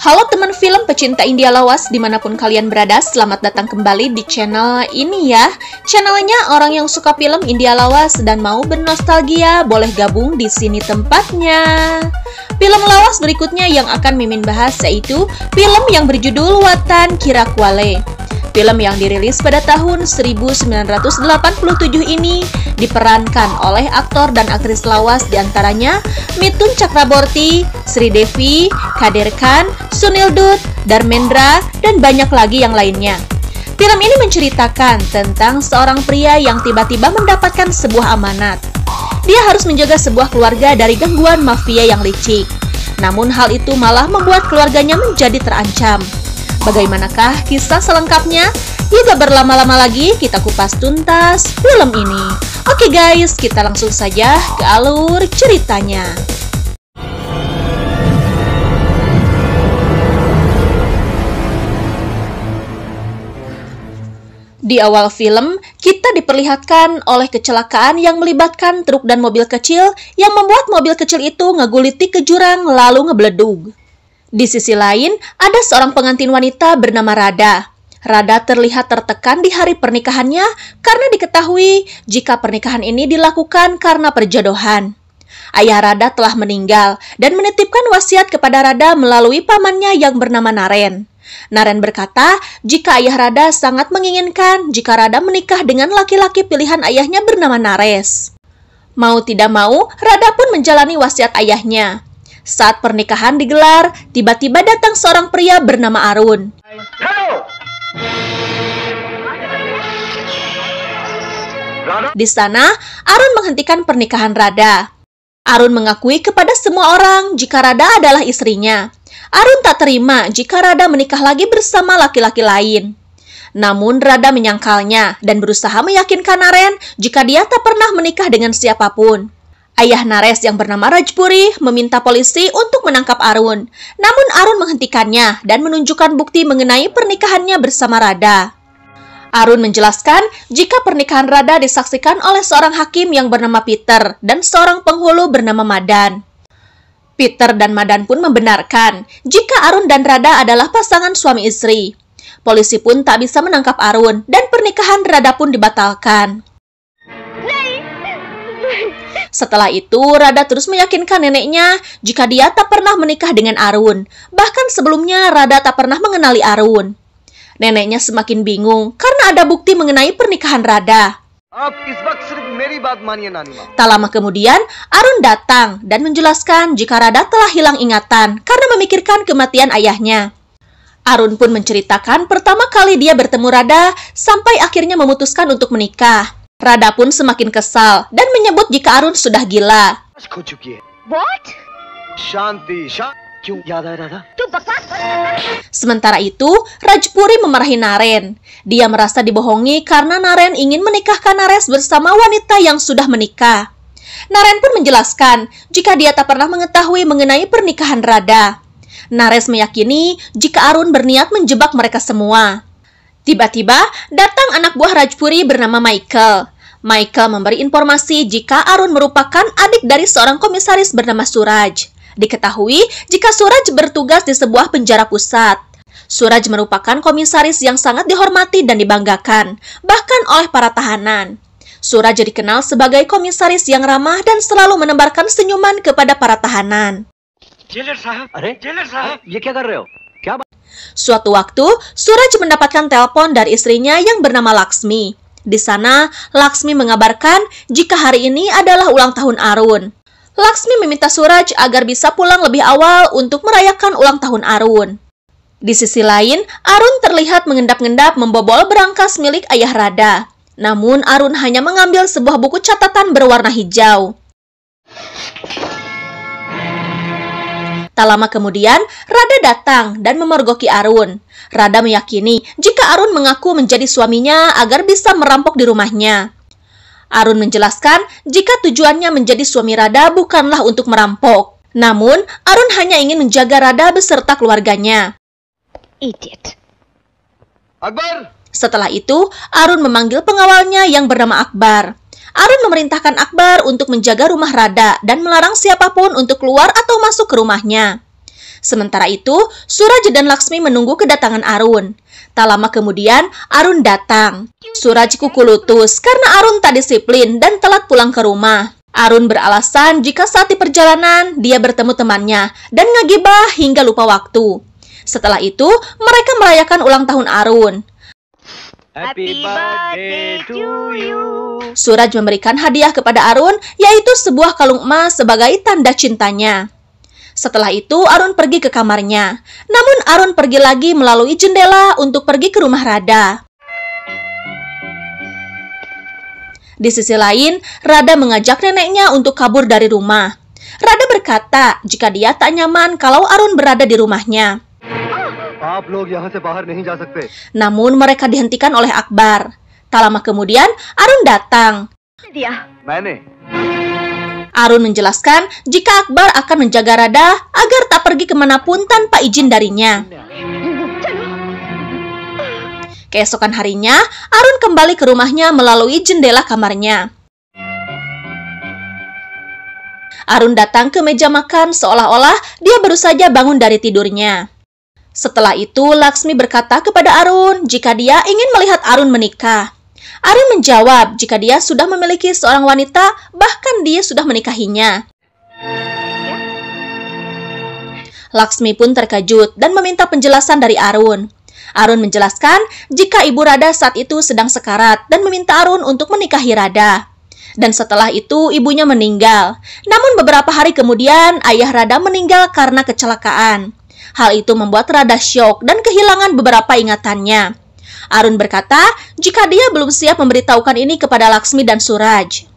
Halo teman film pecinta India lawas dimanapun kalian berada, selamat datang kembali di channel ini ya. Channelnya orang yang suka film India lawas dan mau bernostalgia, boleh gabung di sini tempatnya. Film lawas berikutnya yang akan Mimin bahas yaitu film yang berjudul Watan Kirakwale. Film yang dirilis pada tahun 1987 ini diperankan oleh aktor dan aktris lawas diantaranya Mitun Chakraborty, Sri Devi, Kadir Khan, Sunil Dutt, Darmendra, dan banyak lagi yang lainnya. Film ini menceritakan tentang seorang pria yang tiba-tiba mendapatkan sebuah amanat. Dia harus menjaga sebuah keluarga dari gangguan mafia yang licik. Namun hal itu malah membuat keluarganya menjadi terancam. Bagaimanakah kisah selengkapnya? Tidak berlama-lama lagi kita kupas tuntas film ini. Oke guys, kita langsung saja ke alur ceritanya. Di awal film, kita diperlihatkan oleh kecelakaan yang melibatkan truk dan mobil kecil yang membuat mobil kecil itu ngeguliti ke jurang lalu ngebeledug. Di sisi lain, ada seorang pengantin wanita bernama Rada. Rada terlihat tertekan di hari pernikahannya karena diketahui jika pernikahan ini dilakukan karena perjodohan. Ayah Rada telah meninggal dan menitipkan wasiat kepada Rada melalui pamannya yang bernama Naren. Naren berkata, jika ayah Rada sangat menginginkan jika Rada menikah dengan laki-laki pilihan ayahnya bernama Nares. Mau tidak mau, Rada pun menjalani wasiat ayahnya. Saat pernikahan digelar, tiba-tiba datang seorang pria bernama Arun. Di sana, Arun menghentikan pernikahan Rada. Arun mengakui kepada semua orang jika Rada adalah istrinya. Arun tak terima jika Rada menikah lagi bersama laki-laki lain. Namun Rada menyangkalnya dan berusaha meyakinkan Aren jika dia tak pernah menikah dengan siapapun. Ayah Nares yang bernama Rajpuri meminta polisi untuk menangkap Arun. Namun Arun menghentikannya dan menunjukkan bukti mengenai pernikahannya bersama Rada. Arun menjelaskan jika pernikahan Rada disaksikan oleh seorang hakim yang bernama Peter dan seorang penghulu bernama Madan. Peter dan Madan pun membenarkan jika Arun dan Rada adalah pasangan suami istri. Polisi pun tak bisa menangkap Arun dan pernikahan Rada pun dibatalkan. Setelah itu, Radha terus meyakinkan neneknya jika dia tak pernah menikah dengan Arun. Bahkan sebelumnya, Radha tak pernah mengenali Arun. Neneknya semakin bingung karena ada bukti mengenai pernikahan Radha. Tak lama kemudian, Arun datang dan menjelaskan jika Radha telah hilang ingatan karena memikirkan kematian ayahnya. Arun pun menceritakan pertama kali dia bertemu Radha sampai akhirnya memutuskan untuk menikah. Rada pun semakin kesal dan menyebut jika Arun sudah gila. What? Shanti. Ya, Sementara itu, Rajpuri memarahi Naren. Dia merasa dibohongi karena Naren ingin menikahkan Nares bersama wanita yang sudah menikah. Naren pun menjelaskan jika dia tak pernah mengetahui mengenai pernikahan Rada. Nares meyakini jika Arun berniat menjebak mereka semua. Tiba-tiba datang anak buah Rajpuri bernama Michael. Michael memberi informasi jika Arun merupakan adik dari seorang komisaris bernama Suraj. Diketahui jika Suraj bertugas di sebuah penjara pusat. Suraj merupakan komisaris yang sangat dihormati dan dibanggakan, bahkan oleh para tahanan. Suraj dikenal sebagai komisaris yang ramah dan selalu menembarkan senyuman kepada para tahanan. Jailer sahab, jailer sahab, ye kya kar Suatu waktu, Suraj mendapatkan telepon dari istrinya yang bernama Laksmi. Di sana, Laksmi mengabarkan jika hari ini adalah ulang tahun Arun. Laksmi meminta Suraj agar bisa pulang lebih awal untuk merayakan ulang tahun Arun. Di sisi lain, Arun terlihat mengendap-endap membobol berangkas milik ayah Rada. Namun, Arun hanya mengambil sebuah buku catatan berwarna hijau. Tak lama kemudian, Rada datang dan memergoki Arun. Rada meyakini jika Arun mengaku menjadi suaminya agar bisa merampok di rumahnya. Arun menjelaskan jika tujuannya menjadi suami Rada bukanlah untuk merampok. Namun, Arun hanya ingin menjaga Rada beserta keluarganya. Idiot. Akbar! Setelah itu, Arun memanggil pengawalnya yang bernama Akbar. Arun memerintahkan Akbar untuk menjaga rumah Rada dan melarang siapapun untuk keluar atau masuk ke rumahnya. Sementara itu, Suraj dan Laksmi menunggu kedatangan Arun. Tak lama kemudian, Arun datang. Suraj kuku lutus karena Arun tak disiplin dan telat pulang ke rumah. Arun beralasan jika saat di perjalanan dia bertemu temannya dan ngagibah hingga lupa waktu. Setelah itu, mereka merayakan ulang tahun Arun. Happy birthday to you. Suraj memberikan hadiah kepada Arun, yaitu sebuah kalung emas sebagai tanda cintanya. Setelah itu, Arun pergi ke kamarnya. Namun, Arun pergi lagi melalui jendela untuk pergi ke rumah Rada. Di sisi lain, Rada mengajak neneknya untuk kabur dari rumah. Rada berkata jika dia tak nyaman kalau Arun berada di rumahnya. Namun mereka dihentikan oleh Akbar. Tak lama kemudian, Arun datang. Dia. Arun menjelaskan jika Akbar akan menjaga Rada agar tak pergi kemanapun tanpa izin darinya. Keesokan harinya, Arun kembali ke rumahnya melalui jendela kamarnya. Arun datang ke meja makan seolah-olah dia baru saja bangun dari tidurnya. Setelah itu, Laksmi berkata kepada Arun jika dia ingin melihat Arun menikah. Arun menjawab jika dia sudah memiliki seorang wanita, bahkan dia sudah menikahinya. Laksmi pun terkejut dan meminta penjelasan dari Arun. Arun menjelaskan jika ibu Rada saat itu sedang sekarat dan meminta Arun untuk menikahi Rada. Dan setelah itu ibunya meninggal. Namun beberapa hari kemudian ayah Rada meninggal karena kecelakaan. Hal itu membuat Radha syok dan kehilangan beberapa ingatannya. Arun berkata jika dia belum siap memberitahukan ini kepada Laksmi dan Suraj.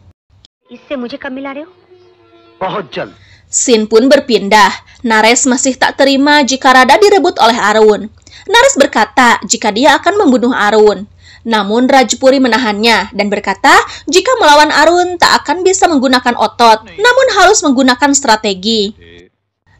Sin pun berpindah. Nares masih tak terima jika Radha direbut oleh Arun. Nares berkata jika dia akan membunuh Arun. Namun Rajpuri menahannya dan berkata jika melawan Arun tak akan bisa menggunakan otot, namun harus menggunakan strategi.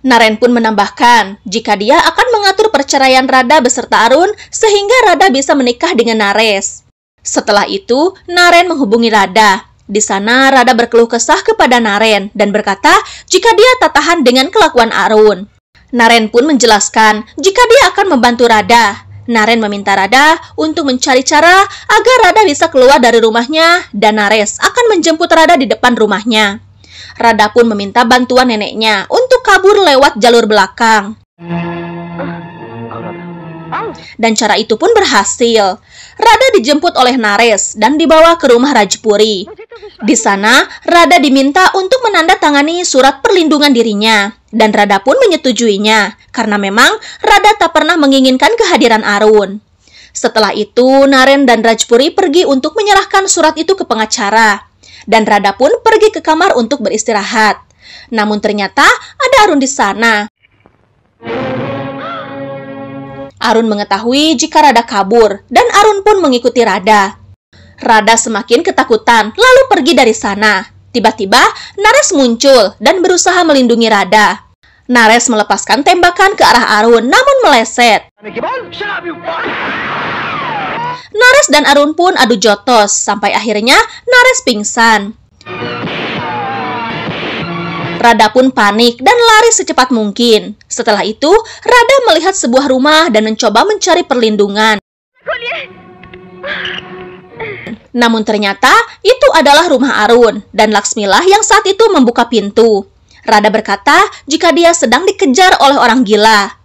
Naren pun menambahkan, jika dia akan mengatur perceraian Rada beserta Arun sehingga Rada bisa menikah dengan Nares. Setelah itu, Naren menghubungi Rada. Di sana, Rada berkeluh kesah kepada Naren dan berkata jika dia tak tahan dengan kelakuan Arun. Naren pun menjelaskan jika dia akan membantu Rada. Naren meminta Rada untuk mencari cara agar Rada bisa keluar dari rumahnya dan Nares akan menjemput Rada di depan rumahnya. Rada pun meminta bantuan neneknya untuk kabur lewat jalur belakang. Dan cara itu pun berhasil. Rada dijemput oleh Nares dan dibawa ke rumah Rajpuri. Di sana, Rada diminta untuk menandatangani surat perlindungan dirinya. Dan Rada pun menyetujuinya, karena memang Rada tak pernah menginginkan kehadiran Arun. Setelah itu, Naren dan Rajpuri pergi untuk menyerahkan surat itu ke pengacara. Dan Rada pun pergi ke kamar untuk beristirahat. Namun ternyata ada Arun di sana. Arun mengetahui jika Rada kabur dan Arun pun mengikuti Rada. Rada semakin ketakutan lalu pergi dari sana. Tiba-tiba Nares muncul dan berusaha melindungi Rada. Nares melepaskan tembakan ke arah Arun namun meleset. Nares dan Arun pun adu jotos sampai akhirnya Nares pingsan. Rada pun panik dan lari secepat mungkin. Setelah itu, Rada melihat sebuah rumah dan mencoba mencari perlindungan. Namun ternyata itu adalah rumah Arun dan Laksmilah yang saat itu membuka pintu. Rada berkata jika dia sedang dikejar oleh orang gila.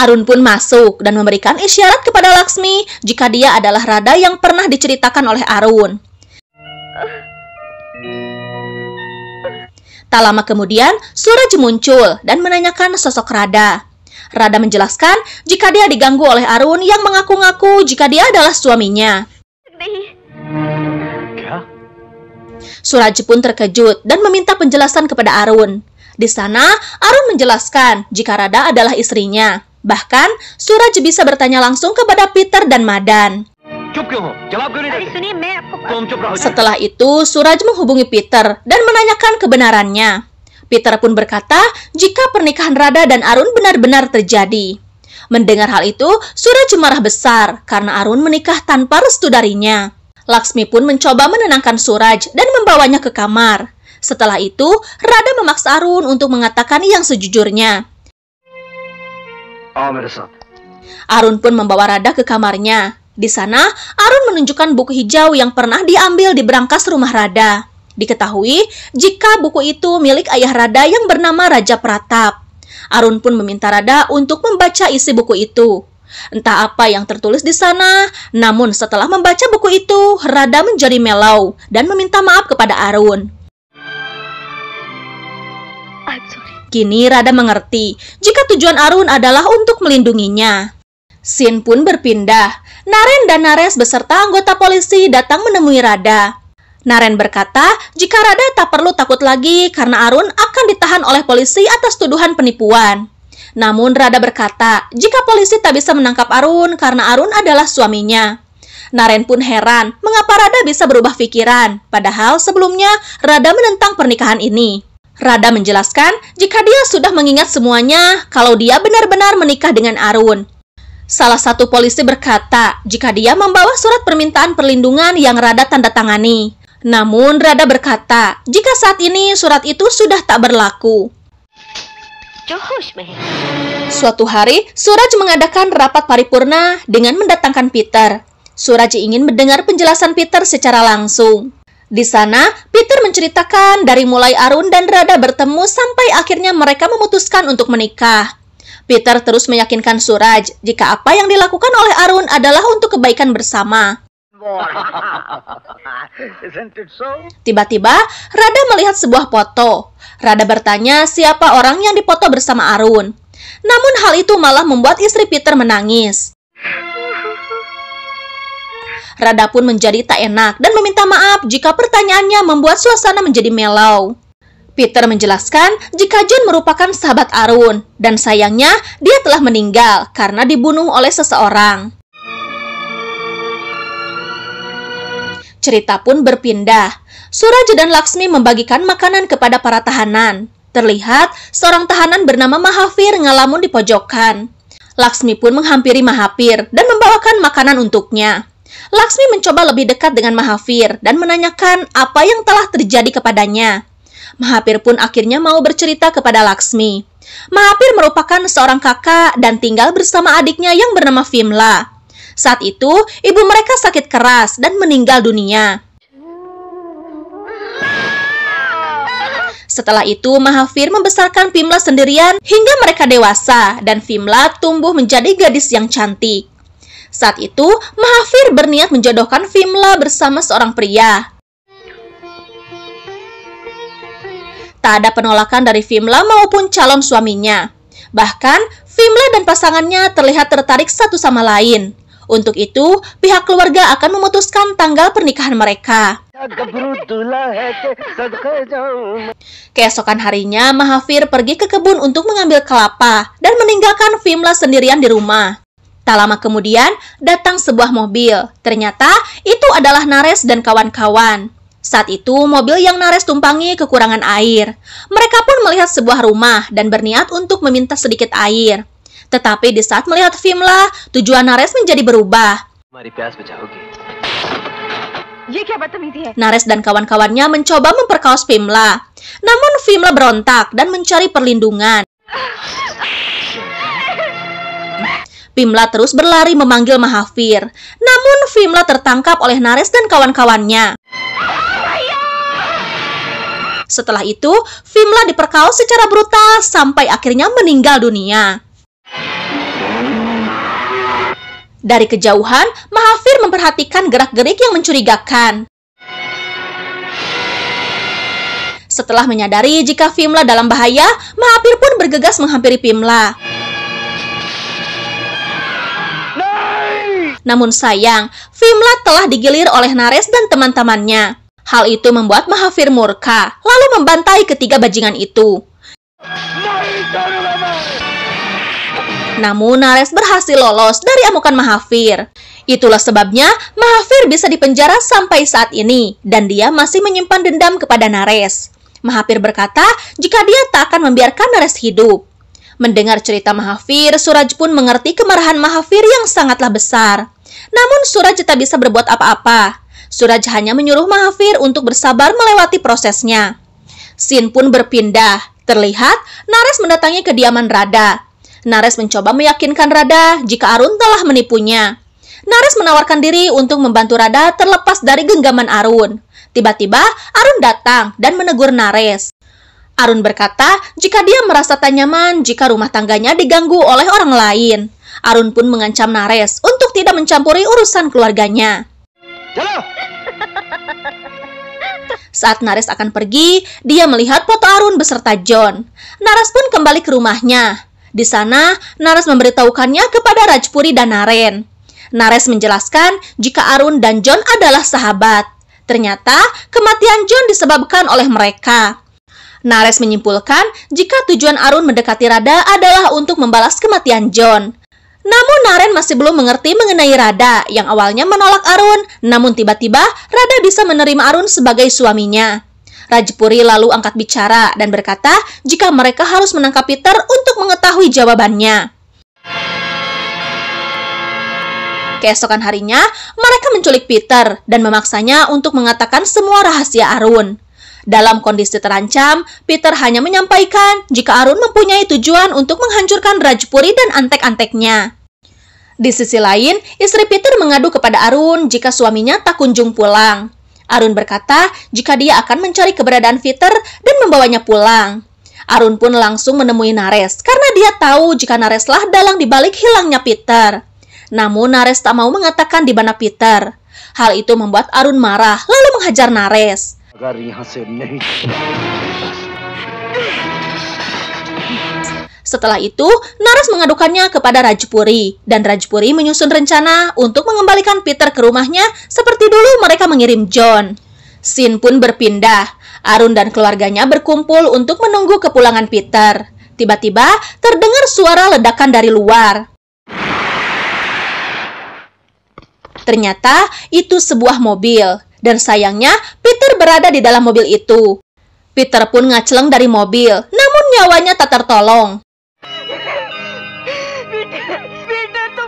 Arun pun masuk dan memberikan isyarat kepada Laksmi jika dia adalah Rada yang pernah diceritakan oleh Arun. Tak lama kemudian, Suraj muncul dan menanyakan sosok Rada. Rada menjelaskan jika dia diganggu oleh Arun yang mengaku-ngaku jika dia adalah suaminya. Suraj pun terkejut dan meminta penjelasan kepada Arun. Di sana, Arun menjelaskan jika Rada adalah istrinya. Bahkan, Suraj bisa bertanya langsung kepada Peter dan Madan. Setelah itu Suraj menghubungi Peter dan menanyakan kebenarannya. Peter pun berkata jika pernikahan Rada dan Arun benar-benar terjadi. Mendengar hal itu, Suraj marah besar karena Arun menikah tanpa restu darinya. Laksmi pun mencoba menenangkan Suraj dan membawanya ke kamar. Setelah itu, Rada memaksa Arun untuk mengatakan yang sejujurnya. Ah, Arun pun membawa Rada ke kamarnya. Di sana, Arun menunjukkan buku hijau yang pernah diambil di berangkas rumah Rada. Diketahui jika buku itu milik ayah Rada yang bernama Raja Pratap. Arun pun meminta Rada untuk membaca isi buku itu. Entah apa yang tertulis di sana, namun setelah membaca buku itu, Rada menjadi melau dan meminta maaf kepada Arun. Kini Rada mengerti jika tujuan Arun adalah untuk melindunginya. Sin pun berpindah. Naren dan Nares beserta anggota polisi datang menemui Rada. Naren berkata, jika Rada tak perlu takut lagi karena Arun akan ditahan oleh polisi atas tuduhan penipuan. Namun Rada berkata, jika polisi tak bisa menangkap Arun karena Arun adalah suaminya. Naren pun heran mengapa Rada bisa berubah pikiran, padahal sebelumnya Rada menentang pernikahan ini. Rada menjelaskan jika dia sudah mengingat semuanya kalau dia benar-benar menikah dengan Arun. Salah satu polisi berkata jika dia membawa surat permintaan perlindungan yang Rada tanda tangani. Namun Rada berkata jika saat ini surat itu sudah tak berlaku. Suatu hari, Suraj mengadakan rapat paripurna dengan mendatangkan Peter. Suraj ingin mendengar penjelasan Peter secara langsung. Di sana, Peter menceritakan dari mulai Arun dan Rada bertemu sampai akhirnya mereka memutuskan untuk menikah. Peter terus meyakinkan Suraj jika apa yang dilakukan oleh Arun adalah untuk kebaikan bersama. Tiba-tiba, Rada melihat sebuah foto. Rada bertanya siapa orang yang dipoto bersama Arun. Namun hal itu malah membuat istri Peter menangis. Rada pun menjadi tak enak dan meminta maaf jika pertanyaannya membuat suasana menjadi melau. Peter menjelaskan jika John merupakan sahabat Arun, dan sayangnya dia telah meninggal karena dibunuh oleh seseorang. Cerita pun berpindah. Suraj dan Laksmi membagikan makanan kepada para tahanan. Terlihat seorang tahanan bernama Mahavir ngalamun di pojokan. Laksmi pun menghampiri Mahavir dan membawakan makanan untuknya. Laksmi mencoba lebih dekat dengan Mahavir dan menanyakan apa yang telah terjadi kepadanya. Mahapir pun akhirnya mau bercerita kepada Laksmi. Mahapir merupakan seorang kakak dan tinggal bersama adiknya yang bernama Vimla. Saat itu, ibu mereka sakit keras dan meninggal dunia. Setelah itu, Mahavir membesarkan Vimla sendirian hingga mereka dewasa dan Vimla tumbuh menjadi gadis yang cantik. Saat itu, Mahavir berniat menjodohkan Vimla bersama seorang pria. tak ada penolakan dari Vimla maupun calon suaminya. Bahkan, Vimla dan pasangannya terlihat tertarik satu sama lain. Untuk itu, pihak keluarga akan memutuskan tanggal pernikahan mereka. Keesokan harinya, Mahafir pergi ke kebun untuk mengambil kelapa dan meninggalkan Vimla sendirian di rumah. Tak lama kemudian, datang sebuah mobil. Ternyata, itu adalah Nares dan kawan-kawan. Saat itu, mobil yang Nares tumpangi kekurangan air. Mereka pun melihat sebuah rumah dan berniat untuk meminta sedikit air. Tetapi di saat melihat Vimla, tujuan Nares menjadi berubah. Nares dan kawan-kawannya mencoba memperkaos Vimla. Namun Vimla berontak dan mencari perlindungan. Vimla terus berlari memanggil Mahavir. Namun Vimla tertangkap oleh Nares dan kawan-kawannya. Setelah itu, Vimla diperkaos secara brutal sampai akhirnya meninggal dunia. Dari kejauhan, Mahavir memperhatikan gerak-gerik yang mencurigakan. Setelah menyadari jika Vimla dalam bahaya, Mahavir pun bergegas menghampiri Vimla. Namun sayang, Vimla telah digilir oleh Nares dan teman-temannya. Hal itu membuat Mahavir murka, lalu membantai ketiga bajingan itu. Namun Nares berhasil lolos dari amukan Mahavir. Itulah sebabnya Mahavir bisa dipenjara sampai saat ini dan dia masih menyimpan dendam kepada Nares. Mahavir berkata jika dia tak akan membiarkan Nares hidup. Mendengar cerita Mahavir, Suraj pun mengerti kemarahan Mahavir yang sangatlah besar. Namun Suraj tak bisa berbuat apa-apa. Suraj hanya menyuruh Mahavir untuk bersabar melewati prosesnya. Sin pun berpindah. Terlihat, Nares mendatangi kediaman Rada. Nares mencoba meyakinkan Rada jika Arun telah menipunya. Nares menawarkan diri untuk membantu Rada terlepas dari genggaman Arun. Tiba-tiba, Arun datang dan menegur Nares. Arun berkata jika dia merasa tak nyaman jika rumah tangganya diganggu oleh orang lain. Arun pun mengancam Nares untuk tidak mencampuri urusan keluarganya. Jalan! Saat Nares akan pergi, dia melihat foto Arun beserta John. Nares pun kembali ke rumahnya. Di sana, Nares memberitahukannya kepada Rajpuri dan Naren. Nares menjelaskan jika Arun dan John adalah sahabat. Ternyata, kematian John disebabkan oleh mereka. Nares menyimpulkan jika tujuan Arun mendekati Rada adalah untuk membalas kematian John. Namun Naren masih belum mengerti mengenai Rada yang awalnya menolak Arun, namun tiba-tiba Rada bisa menerima Arun sebagai suaminya. Rajpuri lalu angkat bicara dan berkata jika mereka harus menangkap Peter untuk mengetahui jawabannya. Keesokan harinya, mereka menculik Peter dan memaksanya untuk mengatakan semua rahasia Arun. Dalam kondisi terancam, Peter hanya menyampaikan jika Arun mempunyai tujuan untuk menghancurkan Rajpuri dan antek-anteknya. Di sisi lain, istri Peter mengadu kepada Arun jika suaminya tak kunjung pulang. Arun berkata jika dia akan mencari keberadaan Peter dan membawanya pulang. Arun pun langsung menemui Nares karena dia tahu jika Nareslah dalang dibalik hilangnya Peter. Namun Nares tak mau mengatakan di mana Peter. Hal itu membuat Arun marah lalu menghajar Nares. Setelah itu, Naras mengadukannya kepada Rajpuri, dan Rajpuri menyusun rencana untuk mengembalikan Peter ke rumahnya seperti dulu mereka mengirim John. Sin pun berpindah. Arun dan keluarganya berkumpul untuk menunggu kepulangan Peter. Tiba-tiba terdengar suara ledakan dari luar. Ternyata itu sebuah mobil, dan sayangnya Peter berada di dalam mobil itu. Peter pun ngaceleng dari mobil, namun nyawanya tak tertolong.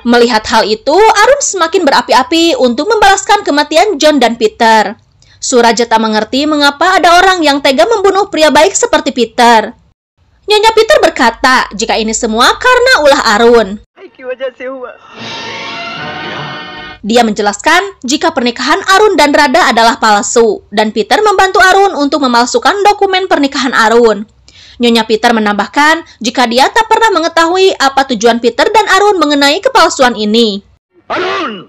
Melihat hal itu, Arum semakin berapi-api untuk membalaskan kematian John dan Peter. tak mengerti mengapa ada orang yang tega membunuh pria baik seperti Peter. Nyonya Peter berkata jika ini semua karena ulah Arun. Dia menjelaskan jika pernikahan Arun dan Rada adalah palsu, dan Peter membantu Arun untuk memalsukan dokumen pernikahan Arun. Nyonya Peter menambahkan jika dia tak pernah mengetahui apa tujuan Peter dan Arun mengenai kepalsuan ini. Arun!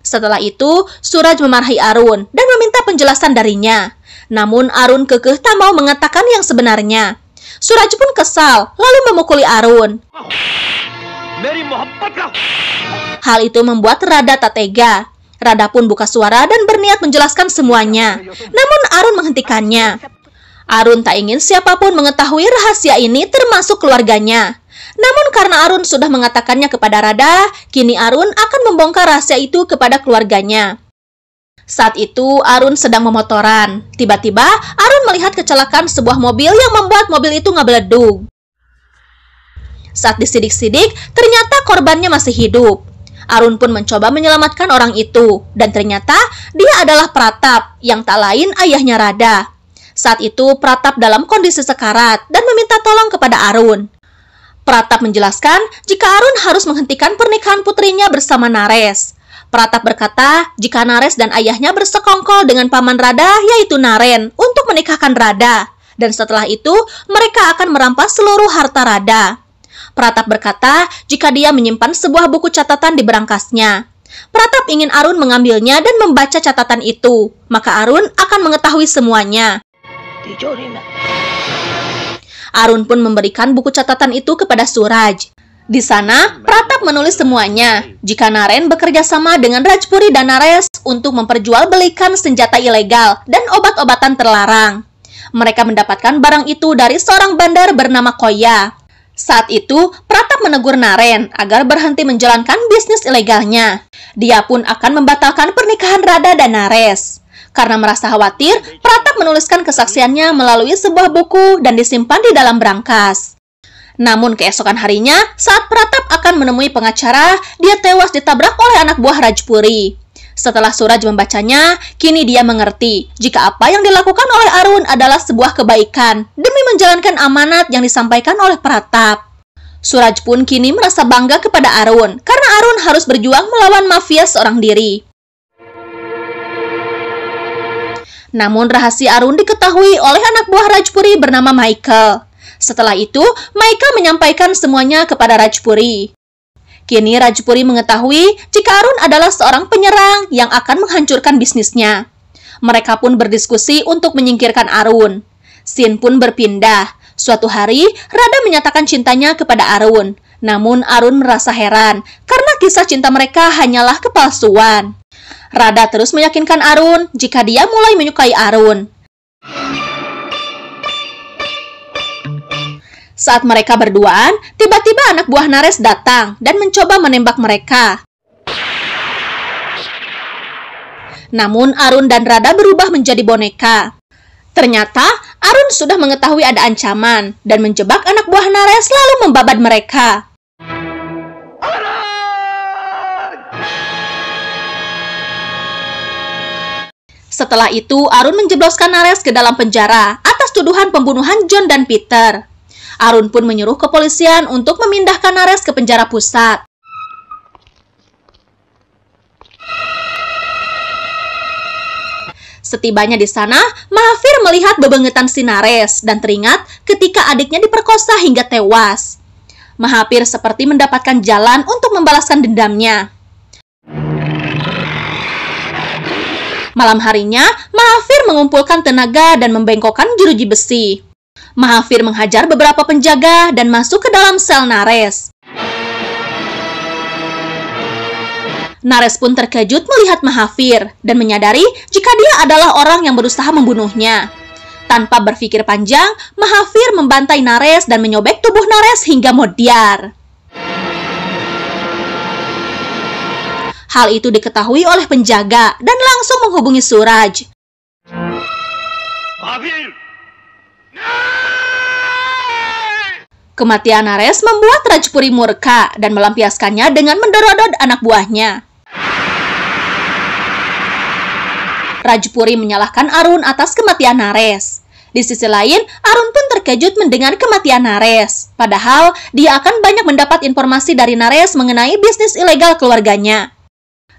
Setelah itu, Suraj memarahi Arun dan meminta penjelasan darinya. Namun Arun kekeh tak mau mengatakan yang sebenarnya. Suraj pun kesal, lalu memukuli Arun. Hal itu membuat Rada tak tega. Rada pun buka suara dan berniat menjelaskan semuanya. Namun Arun menghentikannya. Arun tak ingin siapapun mengetahui rahasia ini termasuk keluarganya. Namun karena Arun sudah mengatakannya kepada Rada, kini Arun akan membongkar rahasia itu kepada keluarganya. Saat itu Arun sedang memotoran. Tiba-tiba Arun melihat kecelakaan sebuah mobil yang membuat mobil itu ngebeledug. Saat disidik-sidik, ternyata korbannya masih hidup. Arun pun mencoba menyelamatkan orang itu, dan ternyata dia adalah Pratap, yang tak lain ayahnya Rada. Saat itu Pratap dalam kondisi sekarat dan meminta tolong kepada Arun. Pratap menjelaskan jika Arun harus menghentikan pernikahan putrinya bersama Nares. Pratap berkata jika Nares dan ayahnya bersekongkol dengan paman Rada yaitu Naren untuk menikahkan Rada dan setelah itu mereka akan merampas seluruh harta Rada. Pratap berkata jika dia menyimpan sebuah buku catatan di berangkasnya. Pratap ingin Arun mengambilnya dan membaca catatan itu, maka Arun akan mengetahui semuanya. Arun pun memberikan buku catatan itu kepada Suraj. Di sana, Pratap menulis semuanya. Jika Naren bekerja sama dengan Rajpuri dan Nares untuk memperjualbelikan senjata ilegal dan obat-obatan terlarang. Mereka mendapatkan barang itu dari seorang bandar bernama Koya. Saat itu, Pratap menegur Naren agar berhenti menjalankan bisnis ilegalnya. Dia pun akan membatalkan pernikahan Rada dan Nares. Karena merasa khawatir, Pratap menuliskan kesaksiannya melalui sebuah buku dan disimpan di dalam berangkas. Namun keesokan harinya, saat Pratap akan menemui pengacara, dia tewas ditabrak oleh anak buah Rajpuri. Setelah Suraj membacanya, kini dia mengerti jika apa yang dilakukan oleh Arun adalah sebuah kebaikan demi menjalankan amanat yang disampaikan oleh Pratap. Suraj pun kini merasa bangga kepada Arun karena Arun harus berjuang melawan mafia seorang diri. Namun rahasia Arun diketahui oleh anak buah Rajpuri bernama Michael. Setelah itu, Michael menyampaikan semuanya kepada Rajpuri. Kini Rajpuri mengetahui jika Arun adalah seorang penyerang yang akan menghancurkan bisnisnya. Mereka pun berdiskusi untuk menyingkirkan Arun. Sin pun berpindah. Suatu hari, Rada menyatakan cintanya kepada Arun. Namun Arun merasa heran karena kisah cinta mereka hanyalah kepalsuan. Rada terus meyakinkan Arun jika dia mulai menyukai Arun. Saat mereka berduaan, tiba-tiba anak buah Nares datang dan mencoba menembak mereka. Namun Arun dan Rada berubah menjadi boneka. Ternyata Arun sudah mengetahui ada ancaman dan menjebak anak buah Nares lalu membabat mereka. Setelah itu, Arun menjebloskan Nares ke dalam penjara atas tuduhan pembunuhan John dan Peter. Arun pun menyuruh kepolisian untuk memindahkan Nares ke penjara pusat. Setibanya di sana, Mahavir melihat bebengetan Sinares dan teringat ketika adiknya diperkosa hingga tewas. Mahavir seperti mendapatkan jalan untuk membalaskan dendamnya. Malam harinya, Mahavir mengumpulkan tenaga dan membengkokkan jeruji besi. Mahavir menghajar beberapa penjaga dan masuk ke dalam sel Nares. Nares pun terkejut melihat Mahavir dan menyadari jika dia adalah orang yang berusaha membunuhnya. Tanpa berpikir panjang, Mahavir membantai Nares dan menyobek tubuh Nares hingga modiar. Hal itu diketahui oleh penjaga dan langsung menghubungi Suraj. Kematian Ares membuat Rajpuri murka dan melampiaskannya dengan mendorodot anak buahnya. Rajpuri menyalahkan Arun atas kematian Ares. Di sisi lain, Arun pun terkejut mendengar kematian Nares. Padahal, dia akan banyak mendapat informasi dari Nares mengenai bisnis ilegal keluarganya.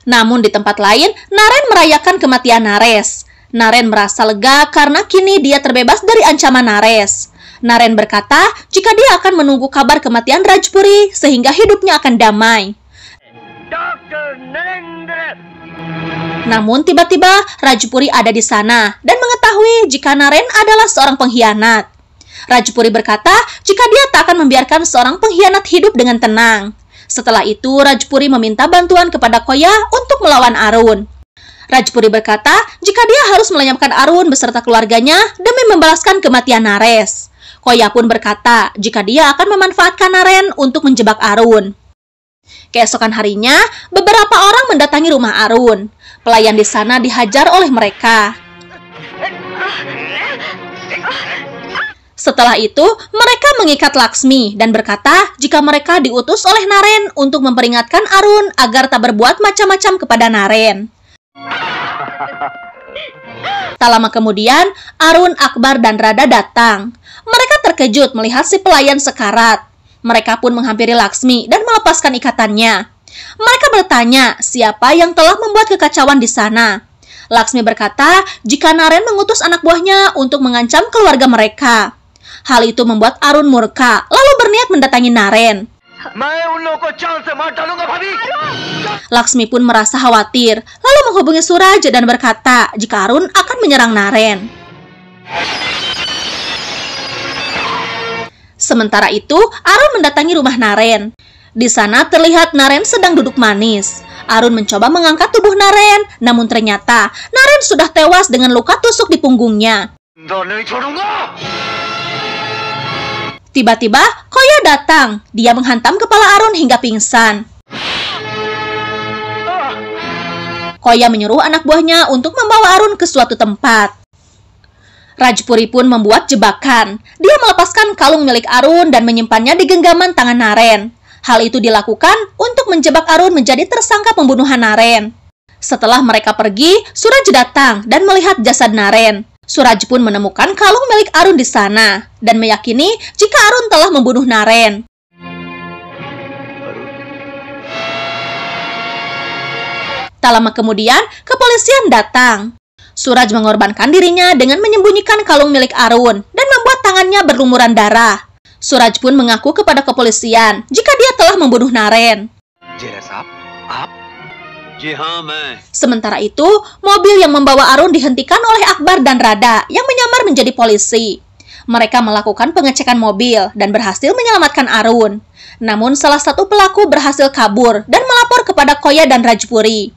Namun di tempat lain, Naren merayakan kematian Nares. Naren merasa lega karena kini dia terbebas dari ancaman Nares. Naren berkata jika dia akan menunggu kabar kematian Rajpuri sehingga hidupnya akan damai. Namun tiba-tiba Rajpuri ada di sana dan mengetahui jika Naren adalah seorang pengkhianat. Rajpuri berkata jika dia tak akan membiarkan seorang pengkhianat hidup dengan tenang. Setelah itu, Rajpuri meminta bantuan kepada Koya untuk melawan Arun. Rajpuri berkata jika dia harus melenyapkan Arun beserta keluarganya demi membalaskan kematian Nares. Koya pun berkata jika dia akan memanfaatkan Naren untuk menjebak Arun. Keesokan harinya, beberapa orang mendatangi rumah Arun. Pelayan di sana dihajar oleh mereka. Setelah itu, mereka mengikat Laksmi dan berkata jika mereka diutus oleh Naren untuk memperingatkan Arun agar tak berbuat macam-macam kepada Naren. Tak lama kemudian, Arun, Akbar, dan Rada datang. Mereka terkejut melihat si pelayan sekarat. Mereka pun menghampiri Laksmi dan melepaskan ikatannya. Mereka bertanya siapa yang telah membuat kekacauan di sana. Laksmi berkata jika Naren mengutus anak buahnya untuk mengancam keluarga mereka. Hal itu membuat Arun murka, lalu berniat mendatangi Naren. Laksmi pun merasa khawatir, lalu menghubungi Suraja dan berkata jika Arun akan menyerang Naren. Sementara itu, Arun mendatangi rumah Naren. Di sana terlihat Naren sedang duduk manis. Arun mencoba mengangkat tubuh Naren, namun ternyata Naren sudah tewas dengan luka tusuk di punggungnya. Tiba-tiba, Koya datang. Dia menghantam kepala Arun hingga pingsan. Koya menyuruh anak buahnya untuk membawa Arun ke suatu tempat. Rajpuri pun membuat jebakan. Dia melepaskan kalung milik Arun dan menyimpannya di genggaman tangan Naren. Hal itu dilakukan untuk menjebak Arun menjadi tersangka pembunuhan Naren. Setelah mereka pergi, Suraj datang dan melihat jasad Naren. Suraj pun menemukan kalung milik Arun di sana dan meyakini jika Arun telah membunuh Naren. Tak lama kemudian, kepolisian datang. Suraj mengorbankan dirinya dengan menyembunyikan kalung milik Arun dan membuat tangannya berlumuran darah. Suraj pun mengaku kepada kepolisian jika dia telah membunuh Naren. Jerasap, apa? Sementara itu, mobil yang membawa Arun dihentikan oleh Akbar dan Rada yang menyamar menjadi polisi. Mereka melakukan pengecekan mobil dan berhasil menyelamatkan Arun. Namun salah satu pelaku berhasil kabur dan melapor kepada Koya dan Rajpuri.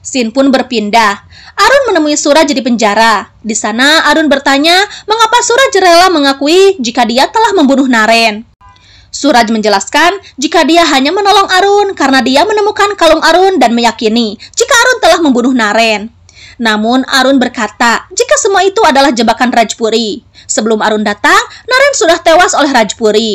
Sin pun berpindah. Arun menemui Suraj di penjara. Di sana, Arun bertanya mengapa Suraj rela mengakui jika dia telah membunuh Naren. Suraj menjelaskan jika dia hanya menolong Arun karena dia menemukan kalung Arun dan meyakini jika Arun telah membunuh Naren. Namun Arun berkata jika semua itu adalah jebakan Rajpuri. Sebelum Arun datang, Naren sudah tewas oleh Rajpuri.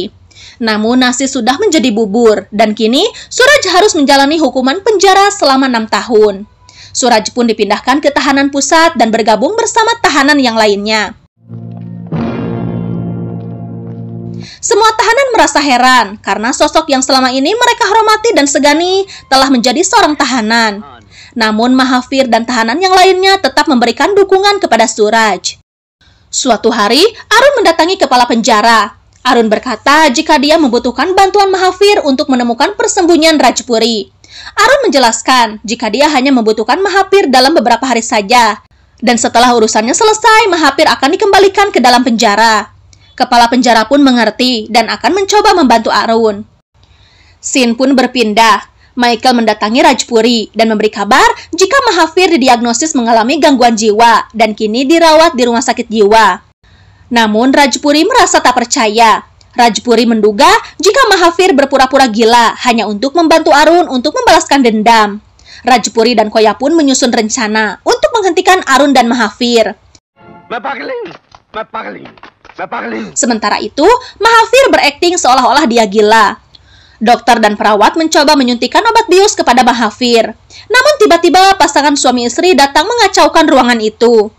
Namun nasi sudah menjadi bubur dan kini Suraj harus menjalani hukuman penjara selama enam tahun. Suraj pun dipindahkan ke tahanan pusat dan bergabung bersama tahanan yang lainnya. Semua tahanan merasa heran karena sosok yang selama ini mereka hormati dan segani telah menjadi seorang tahanan. Namun Mahafir dan tahanan yang lainnya tetap memberikan dukungan kepada Suraj. Suatu hari, Arun mendatangi kepala penjara. Arun berkata jika dia membutuhkan bantuan Mahafir untuk menemukan persembunyian Rajpuri. Arun menjelaskan jika dia hanya membutuhkan Mahafir dalam beberapa hari saja. Dan setelah urusannya selesai, Mahavir akan dikembalikan ke dalam penjara. Kepala penjara pun mengerti dan akan mencoba membantu Arun. Sin pun berpindah. Michael mendatangi Rajpuri dan memberi kabar jika Mahavir didiagnosis mengalami gangguan jiwa dan kini dirawat di rumah sakit jiwa. Namun Rajpuri merasa tak percaya. Rajpuri menduga jika Mahavir berpura-pura gila hanya untuk membantu Arun untuk membalaskan dendam. Rajpuri dan Koya pun menyusun rencana untuk menghentikan Arun dan Mahavir. Mepakling, mepakling. Sementara itu, Mahathir berakting seolah-olah dia gila. Dokter dan perawat mencoba menyuntikkan obat bius kepada Mahathir. Namun tiba-tiba pasangan suami istri datang mengacaukan ruangan itu.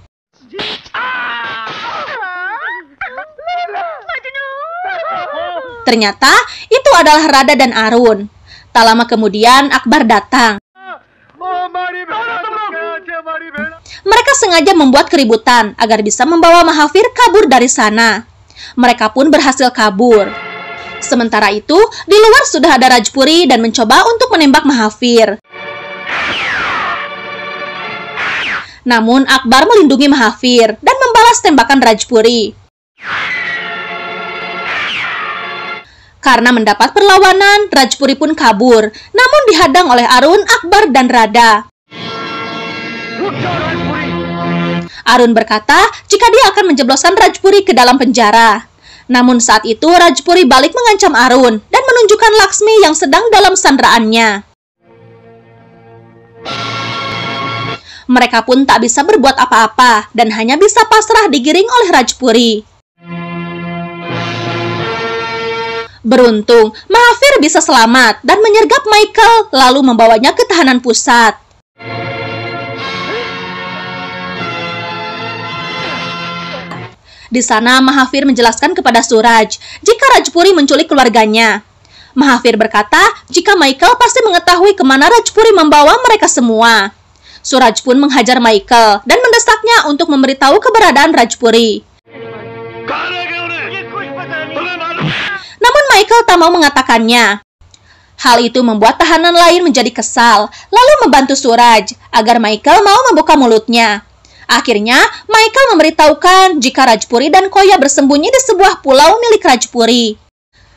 Ternyata itu adalah Rada dan Arun. Tak lama kemudian Akbar datang. Oh, mereka sengaja membuat keributan agar bisa membawa Mahavir kabur dari sana. Mereka pun berhasil kabur. Sementara itu, di luar sudah ada Rajpuri dan mencoba untuk menembak Mahavir. Namun, Akbar melindungi Mahavir dan membalas tembakan Rajpuri. Karena mendapat perlawanan, Rajpuri pun kabur, namun dihadang oleh Arun, Akbar, dan Rada. Arun berkata jika dia akan menjebloskan Rajpuri ke dalam penjara. Namun saat itu Rajpuri balik mengancam Arun dan menunjukkan Laksmi yang sedang dalam sandraannya. Mereka pun tak bisa berbuat apa-apa dan hanya bisa pasrah digiring oleh Rajpuri. Beruntung, Mahavir bisa selamat dan menyergap Michael lalu membawanya ke tahanan pusat. Di sana Mahavir menjelaskan kepada Suraj jika Rajpuri menculik keluarganya. Mahavir berkata jika Michael pasti mengetahui kemana Rajpuri membawa mereka semua. Suraj pun menghajar Michael dan mendesaknya untuk memberitahu keberadaan Rajpuri. Namun Michael tak mau mengatakannya. Hal itu membuat tahanan lain menjadi kesal, lalu membantu Suraj agar Michael mau membuka mulutnya. Akhirnya, Michael memberitahukan jika Rajpuri dan Koya bersembunyi di sebuah pulau milik Rajpuri.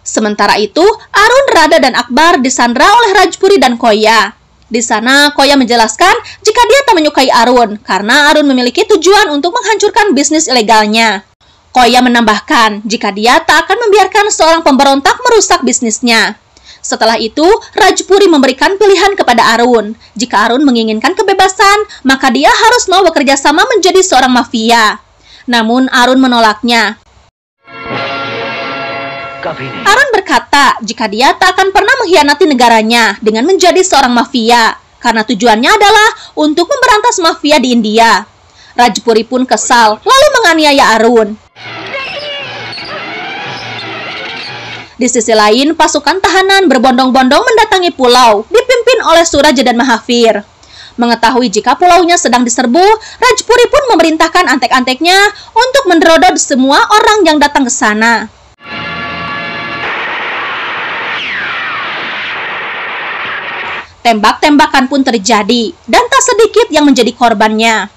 Sementara itu, Arun, Rada, dan Akbar disandra oleh Rajpuri dan Koya. Di sana, Koya menjelaskan jika dia tak menyukai Arun karena Arun memiliki tujuan untuk menghancurkan bisnis ilegalnya. Koya menambahkan jika dia tak akan membiarkan seorang pemberontak merusak bisnisnya. Setelah itu, Rajpuri memberikan pilihan kepada Arun. Jika Arun menginginkan kebebasan, maka dia harus mau bekerja sama menjadi seorang mafia. Namun Arun menolaknya. Arun berkata jika dia tak akan pernah mengkhianati negaranya dengan menjadi seorang mafia, karena tujuannya adalah untuk memberantas mafia di India. Rajpuri pun kesal, lalu menganiaya Arun. Di sisi lain, pasukan tahanan berbondong-bondong mendatangi pulau, dipimpin oleh Suraja dan Mahavir. Mengetahui jika pulaunya sedang diserbu, Rajpuri pun memerintahkan antek-anteknya untuk menderodot semua orang yang datang ke sana. Tembak-tembakan pun terjadi, dan tak sedikit yang menjadi korbannya.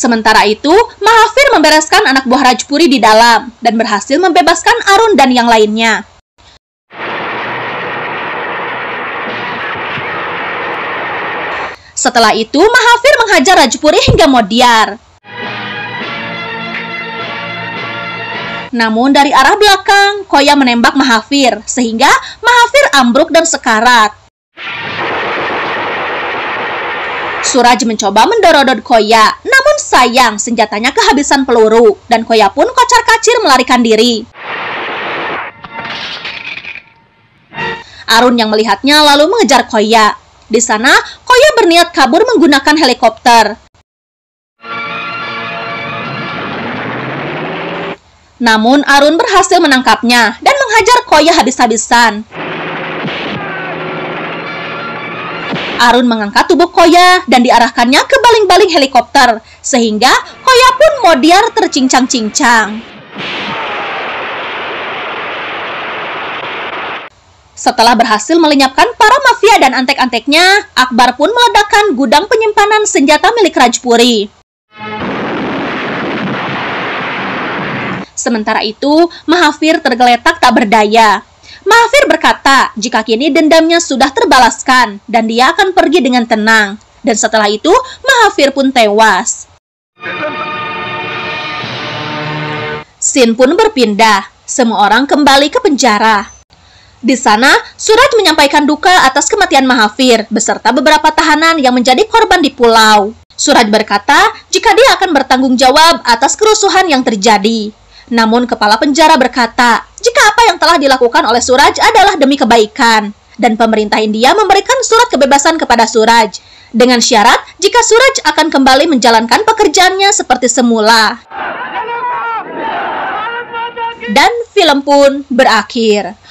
Sementara itu, Mahavir membereskan anak buah Rajpuri di dalam dan berhasil membebaskan Arun dan yang lainnya. Setelah itu, Mahavir menghajar Rajpuri hingga Modiar. Namun dari arah belakang, Koya menembak Mahavir, sehingga Mahavir ambruk dan sekarat. Suraj mencoba mendorodot Koya, namun sayang senjatanya kehabisan peluru, dan Koya pun kocar-kacir melarikan diri. Arun yang melihatnya lalu mengejar Koya, di sana, Koya berniat kabur menggunakan helikopter. Namun Arun berhasil menangkapnya dan menghajar Koya habis-habisan. Arun mengangkat tubuh Koya dan diarahkannya ke baling-baling helikopter, sehingga Koya pun modiar tercincang-cincang. Setelah berhasil melenyapkan para mafia dan antek-anteknya, Akbar pun meledakkan gudang penyimpanan senjata milik Rajpuri. Sementara itu, Mahavir tergeletak tak berdaya. Mahavir berkata jika kini dendamnya sudah terbalaskan dan dia akan pergi dengan tenang. Dan setelah itu, Mahavir pun tewas. Sin pun berpindah. Semua orang kembali ke penjara. Di sana, surat menyampaikan duka atas kematian Mahavir beserta beberapa tahanan yang menjadi korban di pulau. Suraj berkata jika dia akan bertanggung jawab atas kerusuhan yang terjadi. Namun kepala penjara berkata, jika apa yang telah dilakukan oleh Suraj adalah demi kebaikan. Dan pemerintah India memberikan surat kebebasan kepada Suraj. Dengan syarat, jika Suraj akan kembali menjalankan pekerjaannya seperti semula. Dan film pun berakhir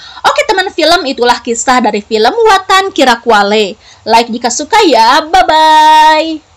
teman teman film, itulah kisah dari film Watan Kirakwale. Like jika suka ya, bye-bye!